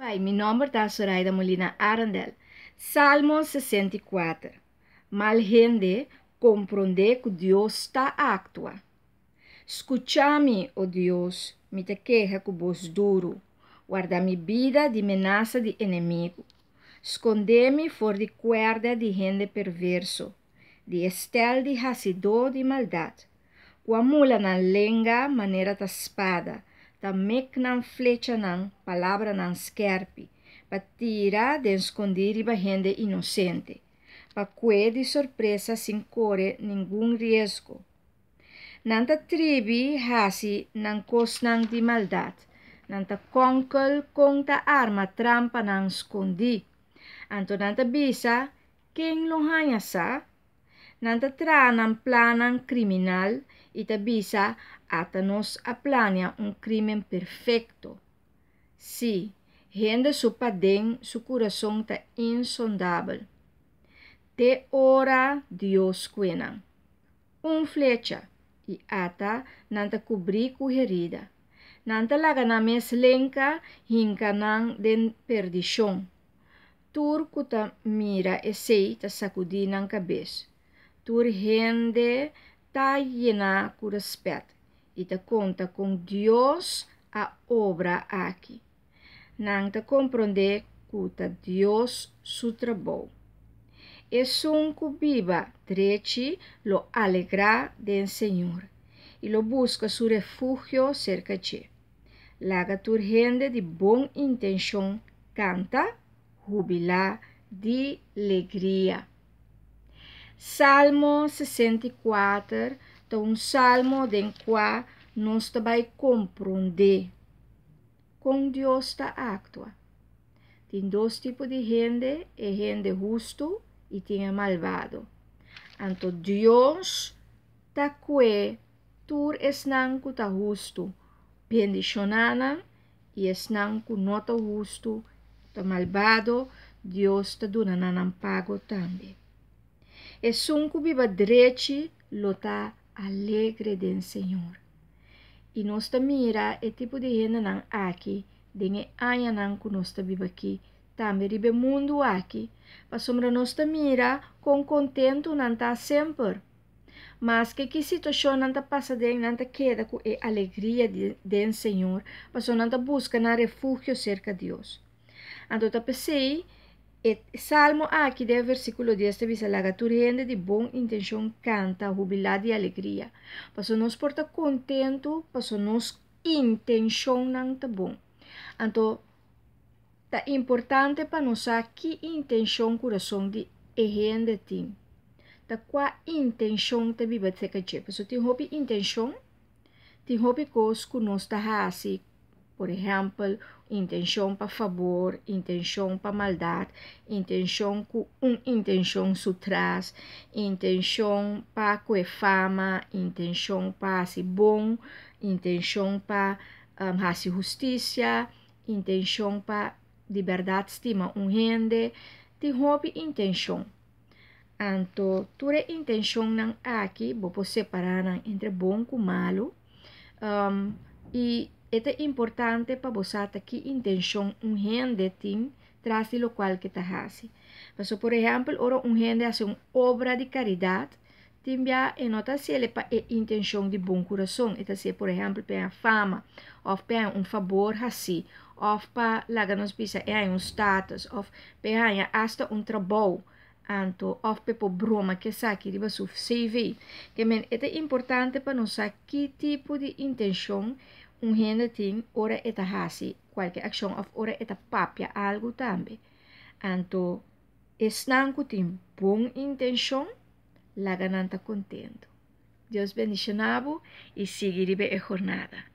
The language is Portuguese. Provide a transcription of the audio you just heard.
Bem, meu nome é Zoraida Molina Arandel. Salmo 64. Mal gente compreende que Deus está actua. Escucha-me, oh Deus, me te queja com voz duro. Guarda me vida de ameaça de inimigo. Esconde-me for de cuerda de gente perverso, de estel de racidor de maldade. com mula na lenga maneira da espada, também flecha nan palabra nan scherpi, pa tira de esconder ba gente inocente, pa que di sorpresa sin corre nenhum riesgo. Nanta tribi hasi nan nan di maldad, nanta conkel conta arma trampa nan escondi, anto nanta bisa quem lonhanha sa, natatraanang planang kriminal, itabi sa átanos a plania un crimen perfecto. Si, renda su paden su corazón ta insondable. Te ora Dios quenan. Un flecha i ata nanta kubri ku herida. Nanta laga na mes meslenca hinkanan den perdición. Turku ta mira esei ta kabes. cabeza. Turgende llena Curaspet. y te conta con Dios a obra aquí. nanta comprende cuta Dios su trabajo. Es un cubiva treci lo alegra del Señor y lo busca su refugio cerca de. La turgende de buena intención, canta, jubila de alegría. Salmo 64, então um salmo de qual nós também compreender como Deus está atua. Tem dois tipos de gente, é gente justo e tem malvado. Então Deus está que tur esnanku está justo, bendicionana e esnanku não está justo, está malvado, Deus está dando pago também es un kubibadrechi lota alegre den Senhor. E tipo nós tá mira é tipo de gente nan aqui, denge aia nan ku nós tá aqui, também ribe mundo aqui, pa sombra nós tá mira com contento nan sempre. Mas que que situação nan tá passa den nan tá queda com e alegria de, den Senhor, pa so nan tá busca na refúgio cerca de Deus. Ando tá pensei, Et Salmo aqui, versículo 10, diz: Laga tu gente de bom intenção canta, jubilada e alegria. Passo nos porta contento, passo nos intenção não bom. Então, tá importante para nós que intenção coração de gente tem. Tá qua intenção te vive que Passo tem hobby intenção, tem hobby cos que nós tá assim, por exemplo, intenção para favor, intenção para maldade, intenção com uma intenção sutras, intenção para que fama, intenção para ser bom, intenção para um, fazer justiça, intenção para liberdade, estima, um rende, de hobby intenção. Anto, toda intenção nan aqui, vou separar entre bom com malo, um, e é importante para você que intenção um rende tem traz lo qual que está fazendo. Mas, por exemplo, ora um rende faz uma obra de caridade, tem já em nota se para a intenção de bom coração, então se por exemplo para fama, ou para um favor assim, ou para laga nos pisa é um status, ou para hasta um trabalho anto of pepo broma que sa ki riba CV. Que men, é importante para nós que tipo de intenção Un henating tiene ora eta hasi, qualche action of ora eta papia algo también. Anto, estanco kutim buena intenção, la gananta contento. Deus bendicionabo e y la jornada.